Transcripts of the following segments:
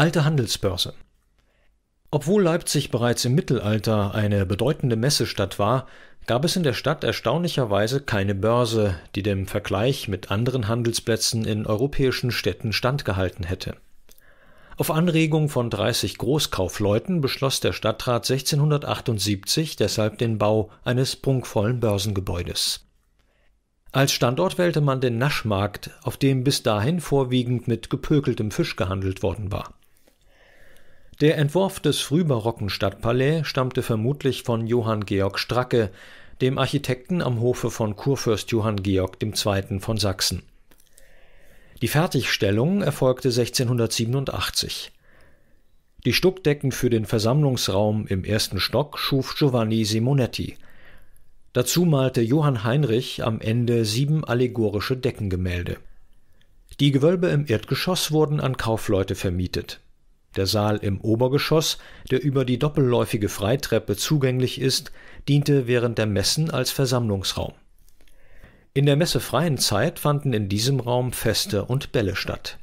Alte Handelsbörse Obwohl Leipzig bereits im Mittelalter eine bedeutende Messestadt war, gab es in der Stadt erstaunlicherweise keine Börse, die dem Vergleich mit anderen Handelsplätzen in europäischen Städten standgehalten hätte. Auf Anregung von 30 Großkaufleuten beschloss der Stadtrat 1678 deshalb den Bau eines prunkvollen Börsengebäudes. Als Standort wählte man den Naschmarkt, auf dem bis dahin vorwiegend mit gepökeltem Fisch gehandelt worden war der Entwurf des frühbarocken Stadtpalais stammte vermutlich von Johann Georg Stracke, dem Architekten am Hofe von Kurfürst Johann Georg II. von Sachsen. Die Fertigstellung erfolgte 1687. Die Stuckdecken für den Versammlungsraum im ersten Stock schuf Giovanni Simonetti. Dazu malte Johann Heinrich am Ende sieben allegorische Deckengemälde. Die Gewölbe im Erdgeschoss wurden an Kaufleute vermietet der Saal im Obergeschoss, der über die doppelläufige Freitreppe zugänglich ist, diente während der Messen als Versammlungsraum. In der messefreien Zeit fanden in diesem Raum Feste und Bälle statt.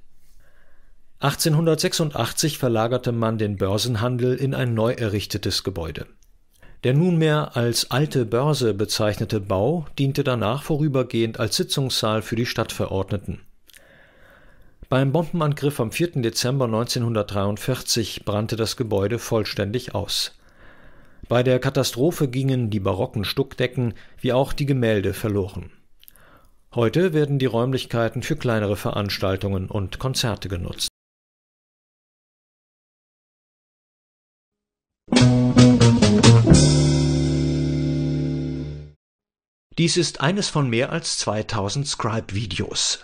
1886 verlagerte man den Börsenhandel in ein neu errichtetes Gebäude. Der nunmehr als alte Börse bezeichnete Bau diente danach vorübergehend als Sitzungssaal für die Stadtverordneten beim Bombenangriff am 4. Dezember 1943 brannte das Gebäude vollständig aus. Bei der Katastrophe gingen die barocken Stuckdecken wie auch die Gemälde verloren. Heute werden die Räumlichkeiten für kleinere Veranstaltungen und Konzerte genutzt. Dies ist eines von mehr als 2000 Scribe-Videos.